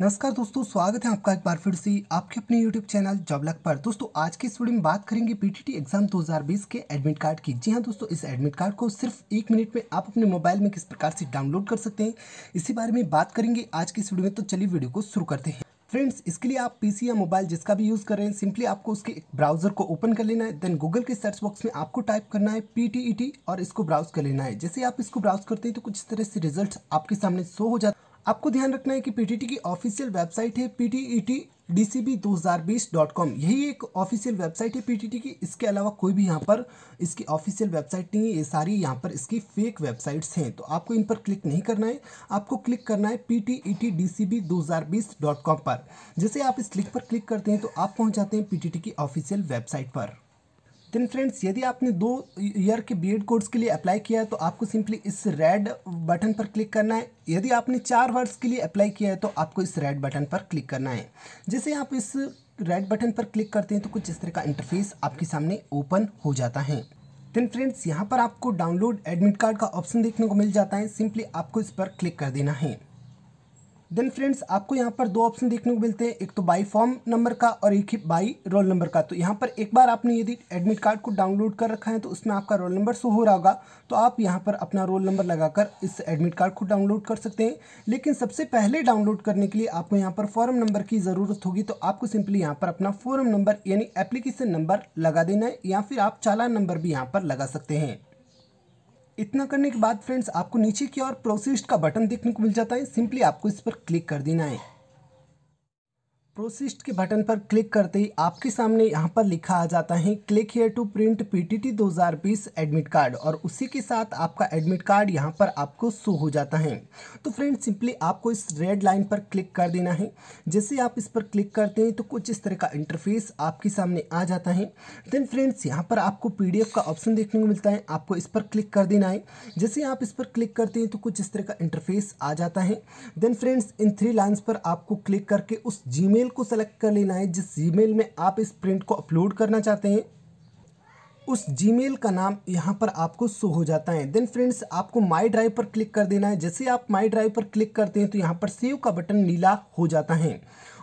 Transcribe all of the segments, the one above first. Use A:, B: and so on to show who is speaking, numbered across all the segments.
A: नमस्कार दोस्तों स्वागत है आपका एक बार फिर से आपके अपने YouTube चैनल जॉबलक पर दोस्तों आज की इस वीडियो में बात करेंगे पीटीटी एग्जाम 2020 के एडमिट कार्ड की जी हाँ दोस्तों इस एडमिट कार्ड को सिर्फ एक मिनट में आप अपने मोबाइल में किस प्रकार से डाउनलोड कर सकते हैं इसी बारे में बात करेंगे आज की इस वीडियो में तो चलिए वीडियो को शुरू करते हैं फ्रेंड्स इसके लिए आप पी या मोबाइल जिसका भी यूज़ कर रहे हैं सिंपली आपको उसके ब्राउज़र को ओपन कर लेना है देन गूगल के सर्च बॉक्स में आपको टाइप करना है पी e और इसको ब्राउज़ कर लेना है जैसे आप इसको ब्राउज़ करते हैं तो कुछ इस तरह से रिजल्ट आपके सामने शो हो जाता है आपको ध्यान रखना है कि पीटीटी की ऑफिशियल वेबसाइट है P T E T D C B दो हज़ार बीस डॉट कॉम यही एक ऑफिशियल वेबसाइट है पीटीटी की इसके अलावा कोई भी यहाँ पर इसकी ऑफिशियल वेबसाइट नहीं है ये सारी यहाँ पर इसकी फेक वेबसाइट्स हैं तो आपको इन पर क्लिक नहीं करना है आपको क्लिक करना है P T E T D C B दो हज़ार बीस डॉट कॉम पर जैसे आप इस लिंक पर क्लिक करते हैं तो आप पहुँच जाते हैं पी टी टी की ऑफिशियल वेबसाइट पर देन फ्रेंड्स यदि आपने दो ईयर के बीएड कोर्स के लिए अप्लाई किया है तो आपको सिंपली इस रेड बटन पर क्लिक करना है यदि आपने चार वर्ष के लिए अप्लाई किया है तो आपको इस रेड बटन पर क्लिक करना है जैसे आप इस रेड बटन पर क्लिक करते हैं तो कुछ इस तरह का इंटरफेस आपके सामने ओपन हो जाता है देन फ्रेंड्स यहाँ पर आपको डाउनलोड एडमिट कार्ड का ऑप्शन देखने को मिल जाता है सिंपली आपको इस पर क्लिक कर देना है देन फ्रेंड्स आपको यहाँ पर दो ऑप्शन देखने को मिलते हैं एक तो बाई फॉर्म नंबर का और एक ही बाई रोल नंबर का तो यहाँ पर एक बार आपने यदि एडमिट कार्ड को डाउनलोड कर रखा है तो उसमें आपका रोल नंबर शो हो रहा होगा तो आप यहाँ पर अपना रोल नंबर लगाकर इस एडमिट कार्ड को डाउनलोड कर सकते हैं लेकिन सबसे पहले डाउनलोड करने के लिए आपको यहाँ पर फॉर्म नंबर की ज़रूरत होगी तो आपको सिंपली यहाँ पर अपना फॉर्म नंबर यानी एप्लीकेशन नंबर लगा देना है या फिर आप चालान नंबर भी यहाँ पर लगा सकते हैं इतना करने के बाद फ्रेंड्स आपको नीचे की ओर प्रोसेस्ड का बटन देखने को मिल जाता है सिंपली आपको इस पर क्लिक कर देना है प्रोसिस्ट के बटन पर क्लिक करते ही आपके सामने यहाँ पर लिखा आ जाता है click here to print PTT 2020 admit card और उसी के साथ आपका एडमिट कार्ड यहाँ पर आपको शो हो जाता है तो फ्रेंड सिंपली आपको इस रेड लाइन पर क्लिक कर देना है जैसे आप इस पर क्लिक करते हैं तो कुछ इस तरह का इंटरफेस आपके सामने आ जाता है देन फ्रेंड्स यहाँ पर आपको पी का ऑप्शन देखने को मिलता है आपको इस पर क्लिक कर देना है जैसे आप इस पर क्लिक करते हैं तो कुछ इस तरह का इंटरफेस आ जाता है then friends in three lines पर आपको क्लिक करके उस जी ईमेल को सेलेक्ट कर लेना है जिस ईमेल में आप इस प्रिंट को अपलोड करना चाहते हैं उस जीमेल का नाम यहाँ पर आपको शो हो जाता है देन फ्रेंड्स आपको माई ड्राइव पर क्लिक कर देना है जैसे आप माई ड्राइव पर क्लिक करते हैं तो यहाँ पर सेव का बटन नीला हो जाता है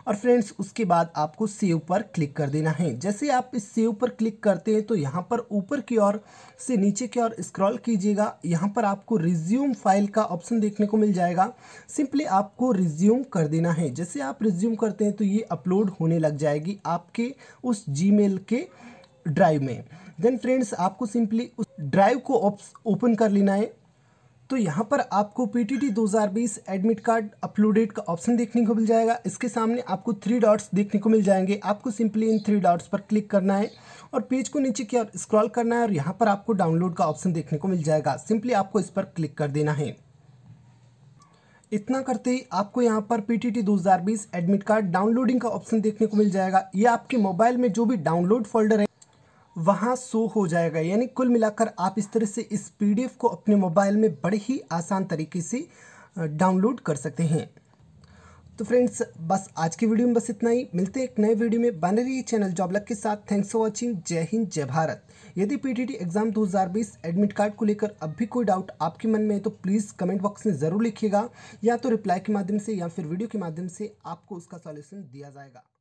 A: और फ्रेंड्स उसके बाद आपको सेव पर क्लिक कर देना है जैसे आप इस सेव पर क्लिक करते हैं तो यहाँ पर ऊपर की ओर से नीचे की ओर स्क्रॉल कीजिएगा यहाँ पर आपको रिज्यूम फाइल का ऑप्शन देखने को मिल जाएगा सिंपली आपको रिज्यूम कर देना है जैसे आप रिज्यूम करते हैं तो ये अपलोड होने लग जाएगी आपके उस जी के ड्राइव में देन फ्रेंड्स आपको सिंपली उस ड्राइव को ओपन कर लेना है तो यहाँ पर आपको पी टी टी दो हज़ार बीस एडमिट कार्ड अपलोडेड का ऑप्शन देखने को मिल जाएगा इसके सामने आपको थ्री डॉट्स देखने को मिल जाएंगे आपको सिंपली इन थ्री डॉट्स पर क्लिक करना है और पेज को नीचे की ओर स्क्रॉल करना है और यहाँ पर आपको डाउनलोड का ऑप्शन देखने को मिल जाएगा सिंपली आपको इस पर क्लिक कर देना है इतना करते ही आपको यहाँ पर पी टी टी दो हज़ार बीस एडमिट कार्ड डाउनलोडिंग का ऑप्शन देखने को मिल जाएगा ये आपके मोबाइल में जो भी डाउनलोड फोल्डर है वहाँ शो हो जाएगा यानी कुल मिलाकर आप इस तरह से इस पीडीएफ को अपने मोबाइल में बड़े ही आसान तरीके से डाउनलोड कर सकते हैं तो फ्रेंड्स बस आज की वीडियो में बस इतना ही मिलते हैं एक नए वीडियो में बने रहिए चैनल जॉब लक के साथ थैंक्स फॉर वाचिंग जय हिंद जय भारत यदि पीटीटी एग्जाम 2020 एडमिट कार्ड को लेकर अब भी कोई डाउट आपके मन में है तो प्लीज़ कमेंट बॉक्स में ज़रूर लिखिएगा या तो रिप्लाई के माध्यम से या फिर वीडियो के माध्यम से आपको उसका सॉल्यूशन दिया जाएगा